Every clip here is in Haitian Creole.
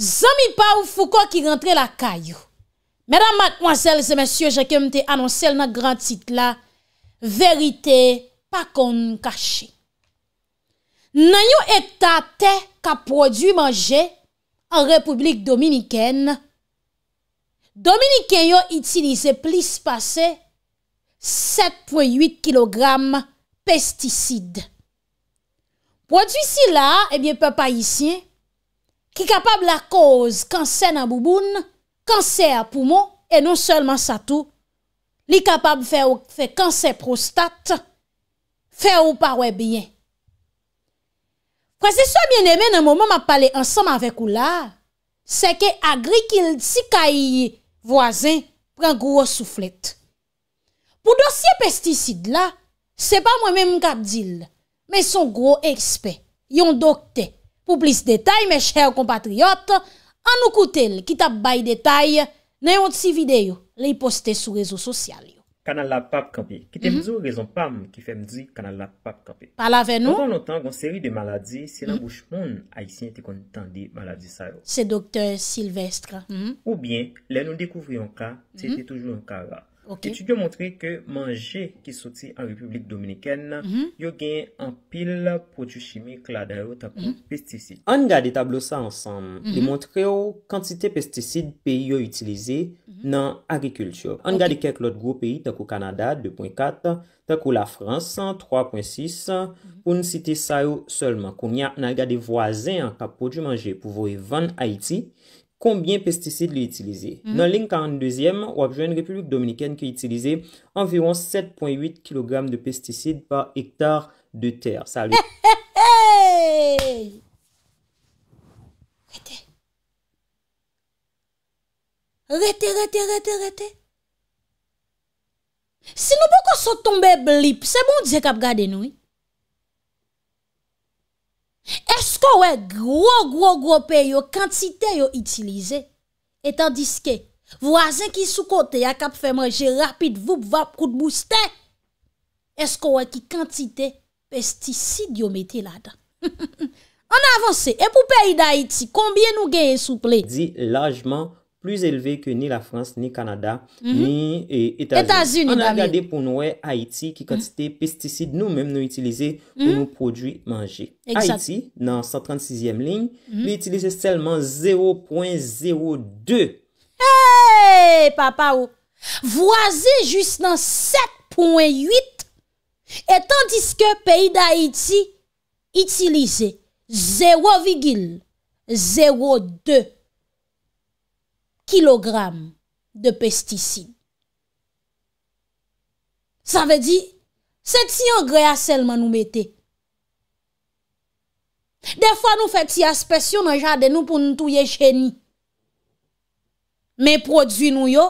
Zami pa ou fouko ki rentre la kayou. Mèdam mat mwazel, se mèsyou, jè kem te anonsel nan gran tit la, verite pa kon kache. Nan yo etate ka prodou manje an Republik Dominikèn, Dominikèn yo itilize plis pase 7.8 kilogram pestiside. Prodou si la, ebyen eh pe pa isyen, Ki kapab la koz kanser nan bouboun, kanser poumon, e non selman sa tou, li kapab fè ou fè kanser prostat, fè ou parwe byen. Kwa se sou a mwen eme nan mouman ma pale ansam avek ou la, se ke agri kil si kayi voazen, pren gwo souflet. Pou dosye pesticide la, se pa mwen men mkap dil, men son gwo ekspe, yon dokte, Pou plis detay men chèw kompatriyot, an nou koutel ki tap bay detay, ne yon si videyo le yi poste sou rezo sosyal yo. Kanal la pak kampe, ki te mhm. mzou rezon pam ki fem di kanal la pak kampe. Palave nou? Pou kon lontan goun seri de maladi, se lan bouch moun a yisien te konitande maladi sa yo. Se doktèr Silvestre. Mhm. Ou bien, le nou dekouvri yon ka, se mhm. te toujou yon ka ra. Etudio montre ke manje ki soti an Republik Dominiken mm-hmm. yo gen an pil prodjou chimik la da mm-hmm. yo tapou pesticide. An gade tablo sa ansanm, di montre yo kantite pesticide pe yo utilize nan agrikultur. An gade kek lot gro peyi takou Kanada 2.4, takou la Frans 3.6, pou n siti sa yo solman. Kounya nan gade vwazen kap prodjou manje pou vo evan Haiti. Konbyen pesticide li yi itilize? Mhm. Nan link 42e, wapjwen Republik Dominikene ki yi itilize environ 7.8 kilogram de pesticide par hektar de ter. Salute. Hey hey hey! Rete. Rete rete rete rete. Si nou pou kon so tombe blip, se bon di zek ap gade nou yi? Esko wè gro, gro, gro pe yo kantite yo itilize? Etan diske, vwazen ki sou kote ya kap fè manje rapit vup vap kout booste? Esko wè ki kantite pesticid yo meti la dan? An avanse, epou peyi da iti, kombye nou genye souple? Di lajman fote. plus elve ke ni la Frans, ni Kanada, mhm. ni Etasun. Eh, An a gade pou noue Haiti ki kantite pesticide nou men nou itilize pou mhm. nou prodwi manje. Haiti nan 136 yem mhm. ling, li itilize selman 0.02. Hey papa ou, vwaze jist nan 7.8 etan diske peyi da Haiti itilize 0.02. Kilogram de pestisid. Sa ve di, se ti an gre a selman nou mette. De fwa nou fet si aspesyon nan jade nou pou nou touye cheni. Men prodwi nou yo,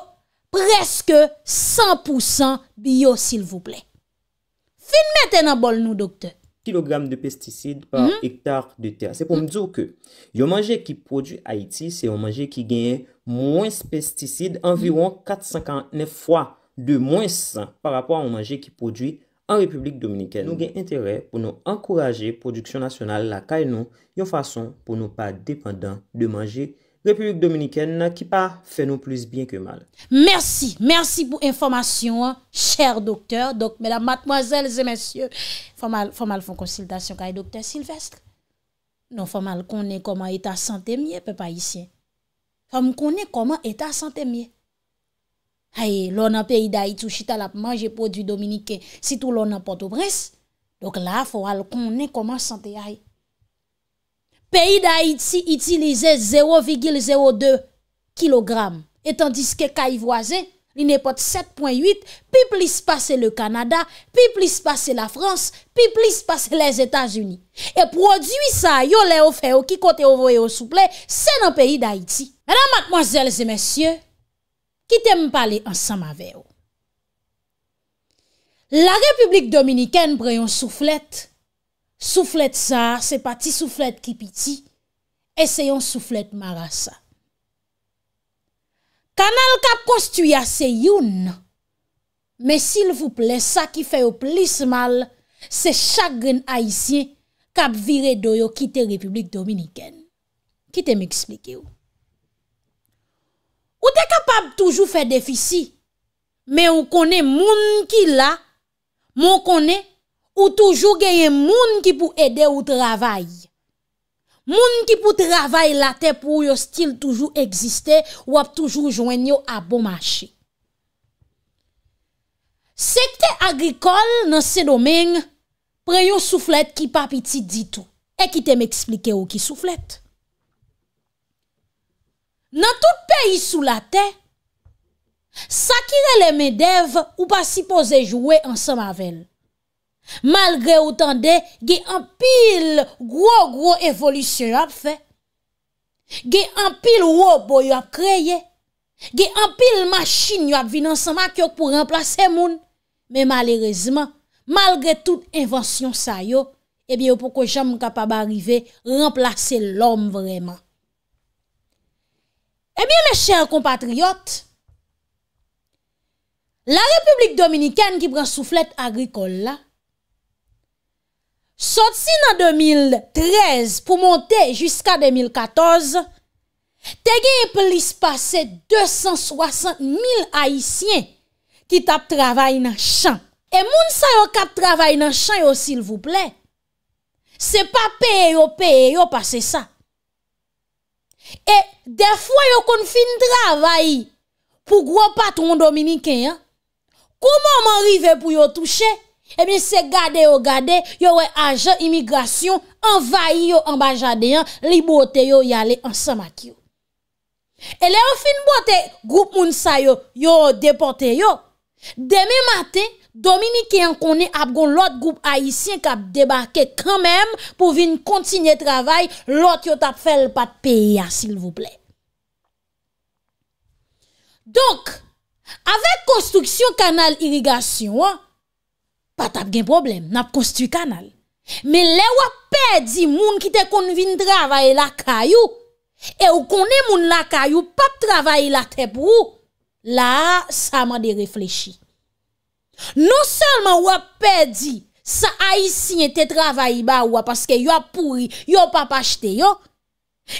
preske 100% bio sil vou ple. Fin mette nan bol nou dokter. kilogram de pesticide par mhm. hektar de ter. Se pou mdizou ke, yon manje ki produ Aiti, se yon manje ki genye mwens pesticide, anviron 459 fwa de mwens mhm. par apwa yon manje ki produ en Republik Dominiken. Nou gen interè pou nou ankouraje Produksyon Nasional la Kaynon yon fason pou nou pa depandan de manje. Republik Dominikèn nan ki pa fè nou plus bien ke mal. Mersi, mersi pou informasyon chèr doktèr. Dok mè la matmozèl zè mèsyè, fò mal fò konsiltasyon kaye doktèr Silvestre. Non fò mal konè koman etat sante myè pe pa isyè. Fò m konè koman etat sante myè. Haye, lò nan pe yi dayi tsu chital ap manje pou du Dominikèn. Si tou lò nan poto bres, lòk la fò al konè koman sante yayi. peyi d'Haïti itilize 0,02 kilogram, etan diske Kaivwaze, li ne pot 7.8, pi plis pase le Kanada, pi plis pase la Frans, pi plis pase les Etats-Unis. E prodwi sa yo le ofè ou ki kote ou voye ou souple, se nan peyi d'Haïti. Ra matmoazèlze mesyè, ki tem pale ansama veyo. La Republik Dominikèn preyon souflete, Souflet sa, se pati souflet kipiti, e se yon souflet marasa. Kanal kap kostu ya se yon, me sil vouple, sa ki fe yon plis mal, se chagren aisyen kap vire doyo kite Republik Dominiken. Kite m eksplike yon. Ou te kapab toujou fe defisi, me ou kone moun ki la, moun kone, Ou toujou genye moun ki pou edè ou travay. Moun ki pou travay la te pou yo stil toujou egziste ou ap toujou jwen yo ap bomache. Sekte agrikol nan se domen pre yo souflet ki pa piti ditou. Ekite m eksplike ou ki souflet. Nan tout peyi sou la te, sakire le medev ou pa sipoze jouwe ansan mavel. Malgre ou tan de, ge an pil gro-gro evolisyon ap fe. Ge an pil robo yo ap kreye. Ge an pil masin yo ap vinansan mak yo pou remplase moun. Me malerezman, malgre tout inwansyon sa yo, ebyen ou poko jam mou kapaba arrive remplase lom vreman. Ebyen me chèr compatriot, la Republik Dominikane ki bran souflet agrikol la, Sotsi nan 2013 pou monte jiska 2014, tege yon plis pase 260.000 haisyen ki tap travay nan chan. E moun sa yon kap travay nan chan yon sil vouple, se pa peye yon, peye yon pase sa. E defwa yon kon fin travay pou gro patron dominiken, kouman manrive pou yon touche? Eh bien, c'est gardé, ou oh, gade, yo agent immigration envahi yo ambassadeur, hein. li bote yo y aller ensemble Et le fin bote groupe moun sa yo, yo déporté yo. Demain matin, Dominique connaît a l'autre groupe haïtien qui a débarqué quand même pour venir continuer travail, l'autre yo tap le pas de hein, s'il vous plaît. Donc, avec construction canal irrigation, hein, Pat ap gen problem, nap konstu kanal. Me le wap pedi moun ki te kon vin travaye la kayou, e w konen moun la kayou pap travaye la tep wou, la sa ma de reflechi. Non selman wap pedi sa a yi sinye te travaye ba wou paske yon apouri, yon pap achete yon,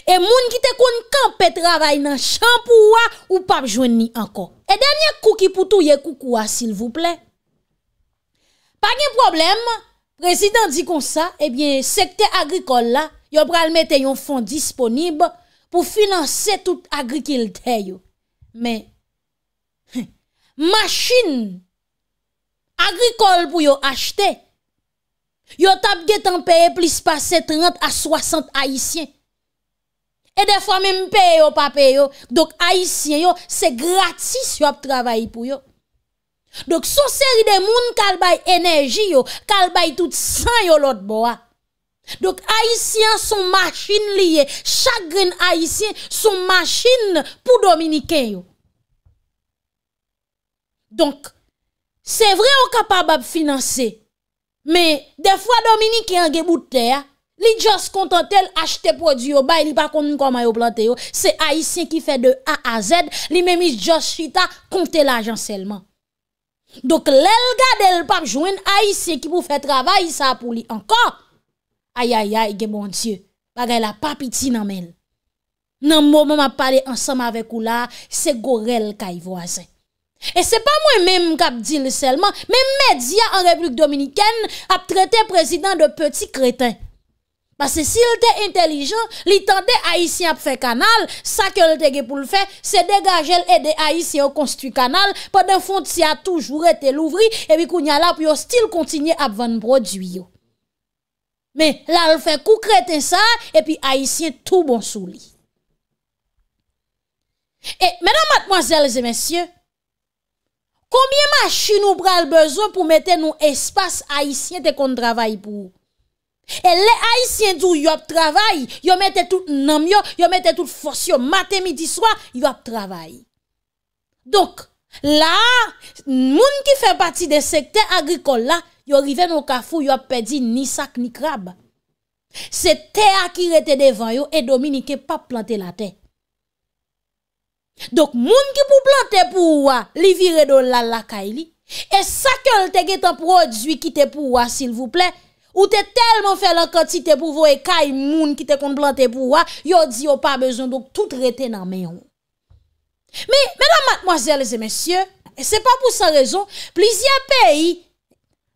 e moun ki te kon kanpe travaye nan shampou wou ou pap jwen ni anko. E denye kou ki poutou ye kou kou wou asil vou pley. Pa gen problem, prezident di kon sa, ebyen sekte agrikol la, yo pral mette yon fon disponib pou finanse tout agrikil te yo. Men, machin, agrikol pou yo achete, yo tap getan peye plis pase 30 a 60 haisyen. E defwa men peye yo, pa peye yo, dok haisyen yo, se gratis yo ap travaye pou yo. Dok sou seri de moun kalbay enerji yo Kalbay tout san yo lot bo a Dok Aisyen son machine liye Chagrin Aisyen son machine Pou Dominiken yo Donk Se vre yo kapab ap finanse Me defwa Dominiken ge bouter Li just kontantel achete podyo Bay li pa konten kwa mayo plante yo Se Aisyen ki fe de A a Z Li memis just chita kontel ajan selman Dok lèl gade lpap jwen, ay se ki pou fè travay sa pou li ankon. Ayayay, gen mon dieu, bagay la papiti nan men. Nan moun moun ap pale ansanm avek ou la, se gorel kay voazen. E se pa mwen men mkap di l selman, men medya an Republik Dominikèn ap trete prezident de Petit Kretin. Bas se si lte entelijen, li tan de haisyen ap fe kanal, sa ke lte ge pou lfe, se degajel e de haisyen o konstru kanal, pa den fond si a toujou rete louvri, e bi wi kou nyalap yo stil kontinye ap van produyo. Men, la lfe kou krete sa, e pi haisyen tou bon sou li. E menan matmoazelze mensyen, koumye machin nou pral bezon pou mete nou espas haisyen te kon travay pou ou? E le haisyen djou yo ap travay, yo mette tout nam yo, yo mette tout fos yo, matè midi swa, yo ap travay. Dok, la, moun ki fè pati de sekte agrikol la, yo rive nou kafou, yo ap pedi ni sak ni krab. Se te akirete devan yo, e Dominique pa plante la te. Dok, moun ki pou plante pou oua, li vire do la laka e li, e sak yo lte geto prodjwi ki te pou oua, sil voupley, Ou te telman fe lakantite pou vou e kay moun ki te kon blante pou wak, yo di yo pa bezon, dok tout rete nan menyon. Me, menan matmoazel e zemesye, se pa pou sa rezon, plizye peyi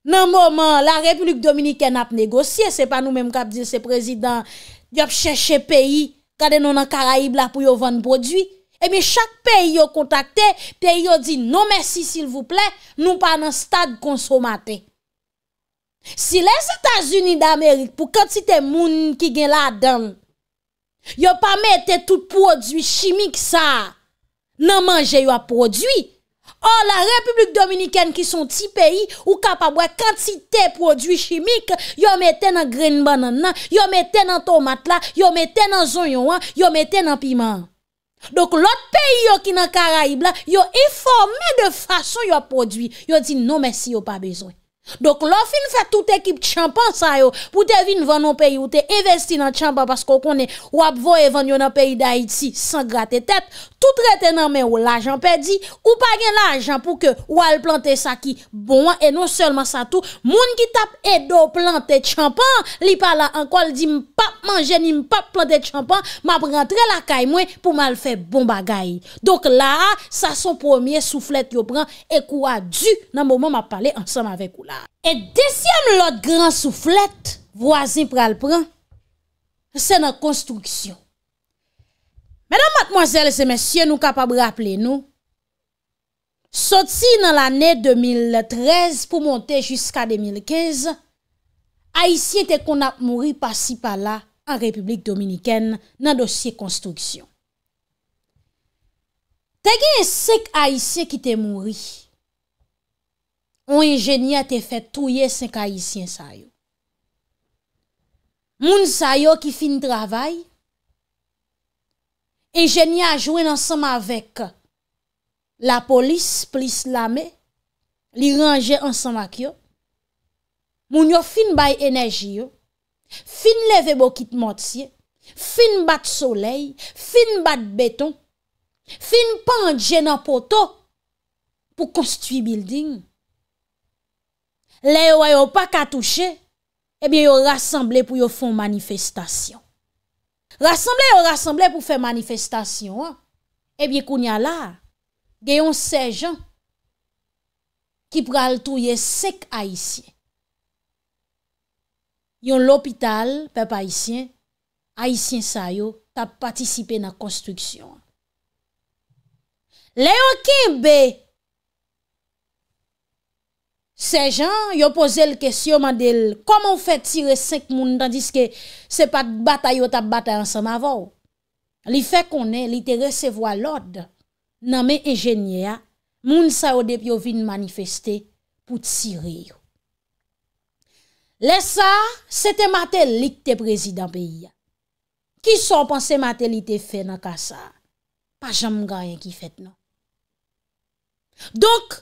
nan mouman la Repulik Dominiken ap negosye, se pa nou menm kap di se prezident, di ap cheshe peyi kade non an karaib la pou yo vande prodwi, e mi chak peyi yo kontakte, peyi yo di non mersi silvouple, nou pa nan stag konsomate. Si les Etats-Unis d'Amerik pou kantite moun ki gen la adan, yo pa mette tout prodwi chimik sa nan manje yo a prodwi. Or la Republik Dominikene ki son ti peyi ou kapabwe kantite prodwi chimik, yo mette nan gren banan nan, yo mette nan tomat la, yo mette nan zon yon an, yo mette nan piman. Dok lot peyi yo ki nan Karaib la, yo informe de fason yo a prodwi. Yo di non mersi yo pa bezoy. Dok lò fin fè tout ekip tchampan sa yo Pou te vin vò nan peyi ou te investi nan tchampan Pasko konè wap vò evan yon nan peyi da iti San grate tèt Tout reten nan men wò lajan pe di Ou pagyen lajan pou ke wò al plantè sa ki Bon an e non selman sa tou Moun ki tap edo plantè tchampan Li pala an kol di mpap manjeni mpap plantè tchampan Ma prantre la kay mwen pou mal fè bon bagay Dok la sa son premier souflet yo pran E kwa du nan mouman ma pale ansan avèk wò la E desyam lot gran souflet, vwazin pral pran, se nan konstruksyon. Menan matmwazel se mensyen nou kapab rapple nou, sotsi nan l ane 2013 pou monte jiska 2015, Aisyen te kon ap mouri pasi pala an Republik Dominiken nan dosye konstruksyon. Tegen sek Aisyen ki te mouri, On enjenya te fet touye sen kayisyen sayo. Moun sayo ki fin travay, enjenya jwen ansanm avek la polis, polis lame, li ranje ansanm ak yo, moun yo fin bay enerji yo, fin leve bokit monsye, fin bat soley, fin bat beton, fin pandje nan poto pou konstwi bilding. Le yo ayon pa katouche, ebyen eh yon rassemble pou yon fon manifestasyon. Rassemble yon rassemble pou fè manifestasyon an, ebyen eh kounya la, gen yon sej an, ki pral touye sek Aisyen. Yon lopital, pep Aisyen, Aisyen sa yo, ta patisipe nan konstriksyon. Le yon kinbe, Se jan yo pose l kesyon man del koman fe tire sek moun tandis ke se pat bata yo tap bata an sa ma vò. Li fe konen, li te resevo alod nan me enjenye a moun sa ode pyo vin manifeste pou tire yo. Le sa, se te mate lik te prezident peyi. Ki son panse mate li te fe nan ka sa? Pa jam ganyan ki fet nan. Dok,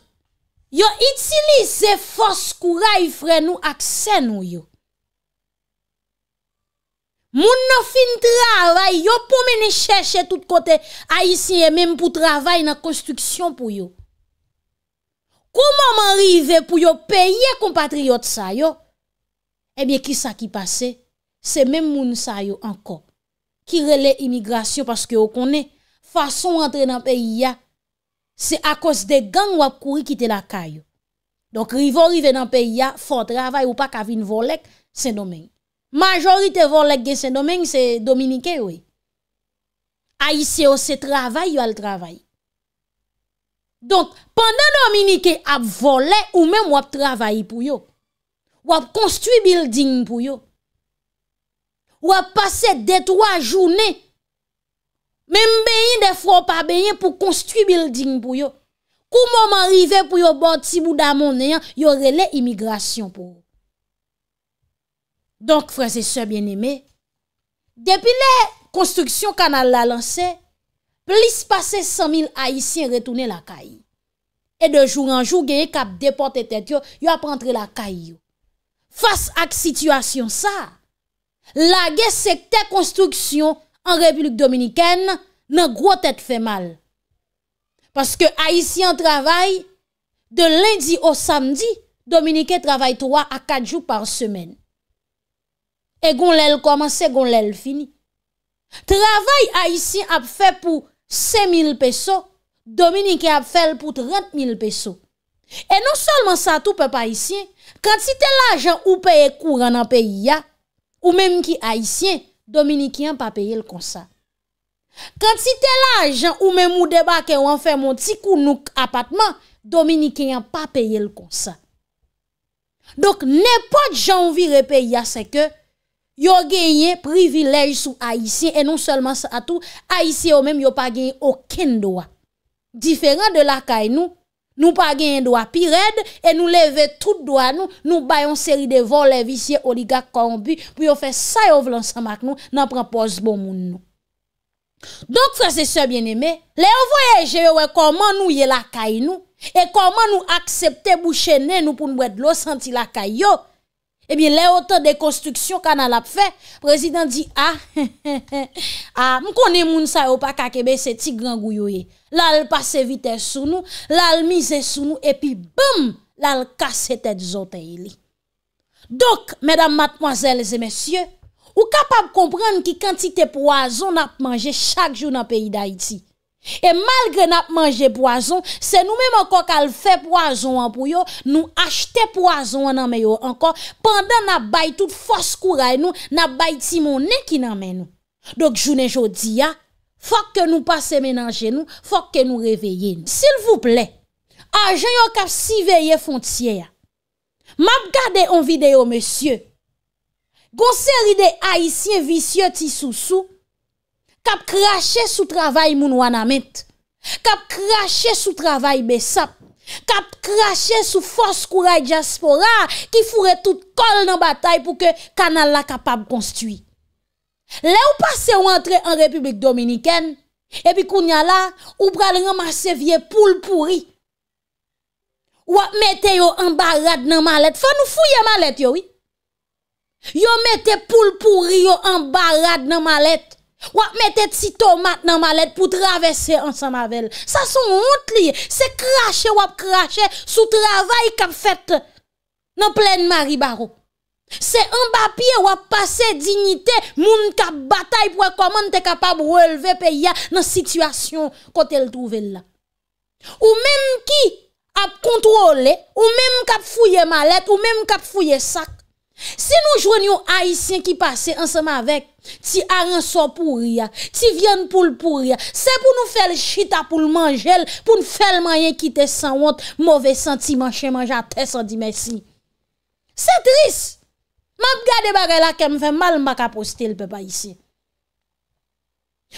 Yo itilise fos kou ray fre nou akse nou yo. Moun nou fin travay yo pou meni chèche tout kote a yisiye meni pou travay nan konstriksyon pou yo. Kouman manrive pou yo peye kompatriyot sa yo? Ebyè ki sa ki pase? Se meni moun sa yo anko. Ki rele imigrasyon paske yo konè fason rentre nan peyi ya. c'est à cause des gangs qui ont couru quitter la caille. Donc, rivo rive dans le pays, fort travail ou pas qu'à venir voler saint La Majorité de Saint-Domingue, c'est Dominique, oui. Haïtien, c'est travail, ou al travail. Donc, pendant Dominique a volé ou même a travaillé pour yo, ou a construit building pour yo, ou a passé deux, trois journées Mem beyin de fron pa beyin pou konstruy building pou yo. Kou mom enrive pou yo bote si bouda mounen, yore le imigrasyon pou yo. Donk, franse se bien eme, depi le konstruksyon kanal la lanse, plis pase 100.000 haisyen retounen la kayi. E de joun an joun genye kap depote tet yo, yo ap rentre la kayi yo. Fas ak situasyon sa, la gen sekte konstruksyon An republik dominikèn nan gwo tèt fè mal. Paske Aisyen travay de lendi o samdi, Dominike travay 3 a 4 jou par semen. E goun lèl komanse, goun lèl fini. Travay Aisyen ap fè pou 5.000 peso, Dominike ap fè pou 30.000 peso. E non solman sa toupe pa Aisyen, kan si tel ajan ou peye kou ranan peyi ya, ou menm ki Aisyen, Dominicain pas payer le comme ça. Quantité l'argent ou même ou débarquer ou en fait mon petit kounouk appartement, Dominicain pas payer le comme Donc n'importe gens vire pays c'est que yo gagné privilège sous haïtien et non seulement ça tout haïtien ou même yo pas gagné aucun droit. Différent de la caille nous Nou pa gen yon do api red, e nou leve tout do anou, nou bayon seri de vol levi siye oliga kombi, pou yo fe sa yo vlan san mak nou, nan prempos bon moun nou. Donk frases se bien eme, le yo voyeje yo we koman nou ye lakay nou, e koman nou aksepte bou chene nou pou nou et lo senti lakay yo, Ebyen eh le ote de konstruksyon kan al ap fe, prezident di a, a, a, mkone moun sa yo pa kakebe se ti gran gouyo e, lal pase vite sou nou, lal mize sou nou, epi bum, lal kase tete zote e li. Dok, medam matmoazelze mesye, ou kapab kompren ki kantite poazon ap manje chak jou na peyi da iti. E malgre nap manje boazon, se nou mèm ankon kal fè boazon anpou yo, nou achte boazon ananmè yo ankon, pandan nap bay tout fos kouray nou, nap bay ti mounè ki nanmè nou. Dok jounen jodi ya, fok ke nou pa se menanje nou, fok ke nou reveye nou. Sil vouple, ajan yo kap si veye fontie ya. Map gade on vide yo monsye, gonseri de haisyen visye ti sou sou, Kap krashe sou travay moun wanamit. Kap krashe sou travay besap. Kap krashe sou fos kouray diaspora ki fure tout kol nan batay pou ke kanal la kapab konstui. Le ou pase ou entre an Republik Dominiken, epi kounya la, ou pral remase vie pou lpouri. Ou ap mette yo an barad nan malet. Fa nou fouye malet yo, oui. Yo mette pou lpouri yo an barad nan malet. Ou mettre si tomates dans mallette pour traverser ensemble avec elle. Ça sont honte C'est cracher ou cracher sous travail qu'a fait dans pleine Marie Barreau. C'est un papier ou passer dignité moun k'ap bataille pour comment e t'es capable relever pays dans situation quand elle trouve là. Ou même qui a contrôlé ou même fouillé fouiller mallette ou même k'ap le sac Si nou jwen yon haisyen ki pase ansama vek, ti aran so pou ria, ti vyen pou l pou ria, se pou nou fel chita pou l manjel, pou nou fel mayen kite san wot, mouve senti manje a tes an di mesi. Se tris, mab gade bagay la kem fe mal maka pou stil pe pa yisi.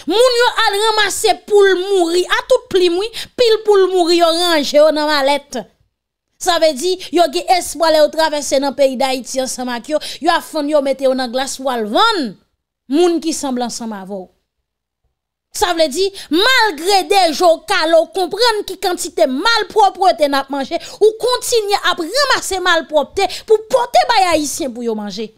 Moun yon an ramase pou l mouri, atou pli moui, pil pou l mouri yon range yo nan malet. Ça veut dire, yo gen espoir le traverser dans pays d'Haïti ensemble avec yo, yo a fond yo mette yo glace ou al vendre moun qui semble ensemble ça veut dire, malgré des jokalo, comprendre qui quantité malpropreté n'a manger. ou continuer à ramasser malpropreté pour porter les haïtiens pour manger.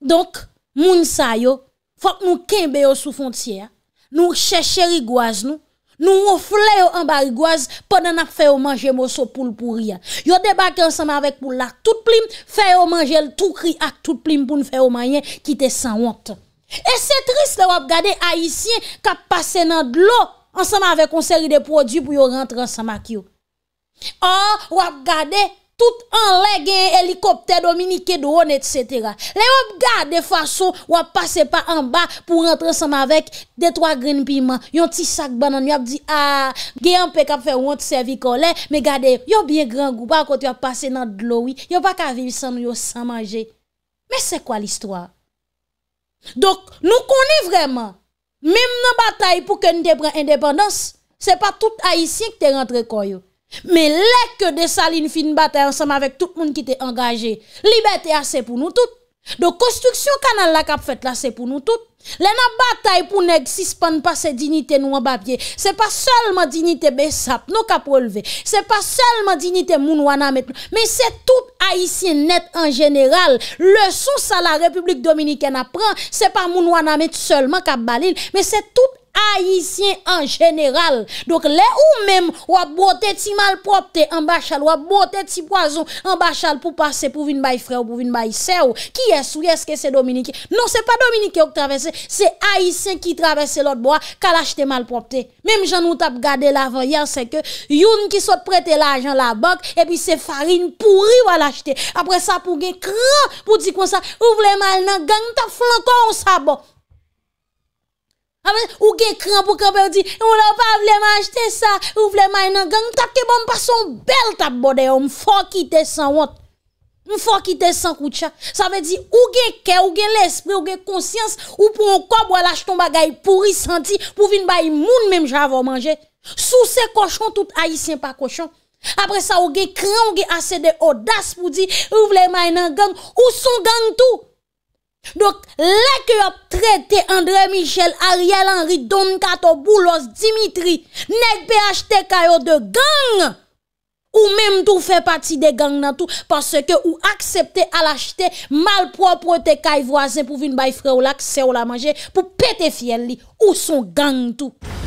Donc, moun sa yo, faut que nous kembe yo sous frontière, nous chercher rigoise nous, Nou ou fle yo an barigoaz, pa nan ap feyo manje mou so pou l pou riyan. Yo debake ansama avek pou lak tout plim, feyo manje l tou kri ak tout plim pou nou feyo manye, ki te san wante. E se tris le wap gade Aisyen, ka pase nan dlo, ansama avek konseri de prodjou pou yo rentre ansama kyo. Oh, wap gade! Tout anle gen elikopte dominike do hon et setera. Le yon gade faso wap pase pa anba pou rentre san ma vek detwa gren piman. Yon ti sak banan yon ap di a, ah, gen anpe kap fe wont servi kon le. Me gade, yon biye gran guba kwa te wap pase nan dlowi. Yon pa ka vivi san yo san manje. Me se kwa l'istwa? Dok, nou koni vreman. Mim nan batay pou ke nou te pran indepandans. Se pa tout a yisi yon te rentre kon yo. Me lek de sa lin fin batay ansam avèk tout moun ki te engaje. Libe te asè pou nou tout. Do konstruksyon kanal la kap fèt la asè pou nou tout. Le nan batay pou neg sispan pasè dinite nou an babye. Se pa solman dinite besap nou kap releve. Se pa solman dinite moun wana met. Me se tout haisyen net an general. Le sou sa la Republik Dominikè na pran. Se pa moun wana met solman kap balil. Me se tout. haïtiens en général. Donc, les ou même, ou à beauté ti malpropre en bachal, ou a beauté ti poison en bachal pour passer pour une bay frère ou pour une bay sœur. Qui est-ce ou est-ce que c'est Dominique? Non, c'est pas Dominique qui traverse, c'est haïtien qui traverse l'autre bois, qui a acheté propre. Même j'en nous tape gardé l'avant hier, c'est que youn qui saute prêter l'argent la banque, et puis c'est farine pourrie ou l'acheter. Après ça, pour gen cran, pour dire comme ça, Ouvrez mal nan gang, ta flanco ça bon. Ah, ou gen cran pour camper ou dire, on l'a pas voulu m'acheter ça, ou voulait dans nan gang, tap ke bon pas son bel tap bode on faut quitter sans honte. On faut quitter sans coucha Ça veut dire ou gen cœur, ou gen l'esprit, ou gen conscience, ou pour encore corps ou ton bagay pourri senti pour vinn bay moun même j'avais manger. Sous ces cochons tout haïtien pas cochon. Après ça ou gen cran, ou gen assez de audace pour dire ou voulait dans nan gang, ou son gang tout. Dok lek yo traite Andre Michel, Ariel Henry, Don Kato, Boulos, Dimitri Nek pe achete kayo de gang Ou mem tou fe pati de gang nan tou Paske ou aksepte al achete malpropre te kay voase Pou vin bay fre ou lak, se ou la manje Pou pete fiel li, ou son gang tou